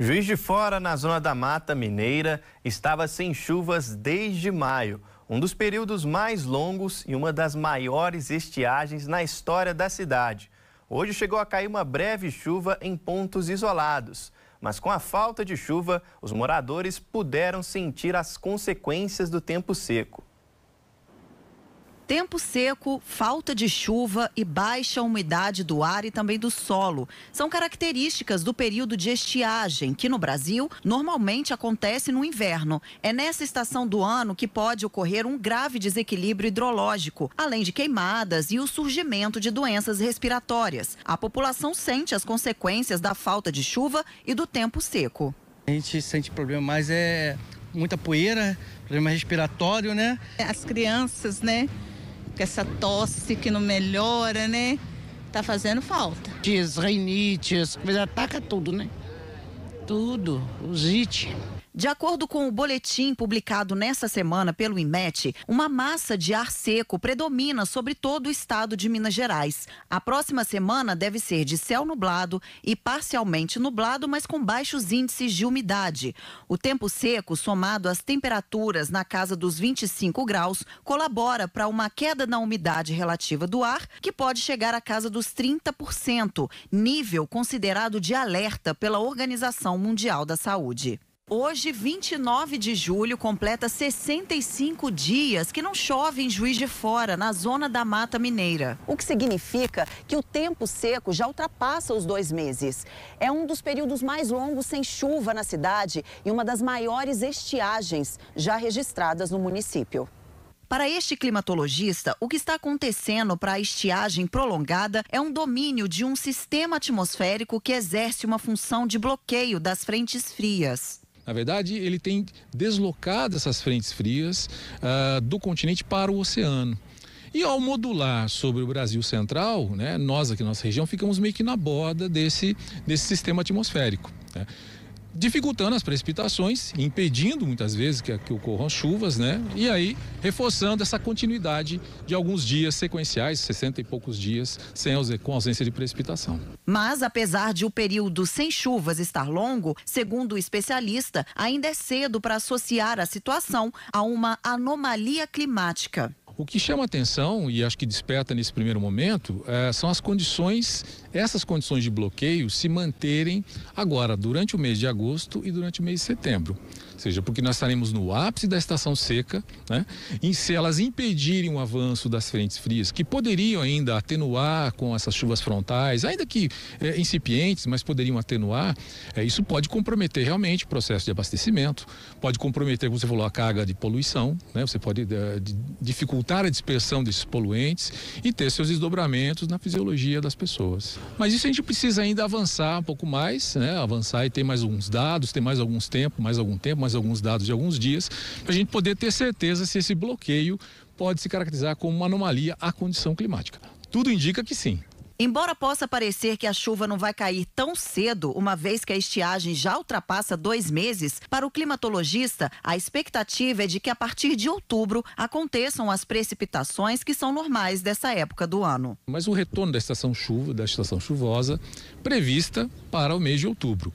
Juiz de Fora, na zona da Mata Mineira, estava sem chuvas desde maio, um dos períodos mais longos e uma das maiores estiagens na história da cidade. Hoje chegou a cair uma breve chuva em pontos isolados, mas com a falta de chuva, os moradores puderam sentir as consequências do tempo seco. Tempo seco, falta de chuva e baixa umidade do ar e também do solo são características do período de estiagem, que no Brasil normalmente acontece no inverno. É nessa estação do ano que pode ocorrer um grave desequilíbrio hidrológico, além de queimadas e o surgimento de doenças respiratórias. A população sente as consequências da falta de chuva e do tempo seco. A gente sente problema mais é muita poeira, problema respiratório, né? As crianças, né? com essa tosse que não melhora, né? Tá fazendo falta. Diz, rinites, mas ataca tudo, né? Tudo, usite. De acordo com o boletim publicado nesta semana pelo IMET, uma massa de ar seco predomina sobre todo o estado de Minas Gerais. A próxima semana deve ser de céu nublado e parcialmente nublado, mas com baixos índices de umidade. O tempo seco, somado às temperaturas na casa dos 25 graus, colabora para uma queda na umidade relativa do ar, que pode chegar à casa dos 30%, nível considerado de alerta pela Organização Mundial da Saúde. Hoje, 29 de julho, completa 65 dias que não chove em Juiz de Fora, na zona da Mata Mineira. O que significa que o tempo seco já ultrapassa os dois meses. É um dos períodos mais longos sem chuva na cidade e uma das maiores estiagens já registradas no município. Para este climatologista, o que está acontecendo para a estiagem prolongada é um domínio de um sistema atmosférico que exerce uma função de bloqueio das frentes frias. Na verdade, ele tem deslocado essas frentes frias uh, do continente para o oceano. E ao modular sobre o Brasil central, né, nós aqui na nossa região ficamos meio que na borda desse, desse sistema atmosférico. Né? dificultando as precipitações, impedindo muitas vezes que, que ocorram chuvas, né? E aí reforçando essa continuidade de alguns dias sequenciais, 60 e poucos dias, sem com ausência de precipitação. Mas, apesar de o período sem chuvas estar longo, segundo o especialista, ainda é cedo para associar a situação a uma anomalia climática. O que chama atenção e acho que desperta nesse primeiro momento é, são as condições, essas condições de bloqueio se manterem agora durante o mês de agosto e durante o mês de setembro. Ou seja, porque nós estaremos no ápice da estação seca, né? E se elas impedirem o avanço das frentes frias, que poderiam ainda atenuar com essas chuvas frontais, ainda que é, incipientes, mas poderiam atenuar, é, isso pode comprometer realmente o processo de abastecimento, pode comprometer, como você falou, a carga de poluição, né? Você pode é, dificultar a dispersão desses poluentes e ter seus desdobramentos na fisiologia das pessoas. Mas isso a gente precisa ainda avançar um pouco mais, né? avançar e ter mais alguns dados, ter mais alguns tempos, mais algum tempo, mais alguns dados de alguns dias, para a gente poder ter certeza se esse bloqueio pode se caracterizar como uma anomalia à condição climática. Tudo indica que sim. Embora possa parecer que a chuva não vai cair tão cedo, uma vez que a estiagem já ultrapassa dois meses, para o climatologista, a expectativa é de que a partir de outubro aconteçam as precipitações que são normais dessa época do ano. Mas o retorno da estação chuva, da estação chuvosa, prevista para o mês de outubro.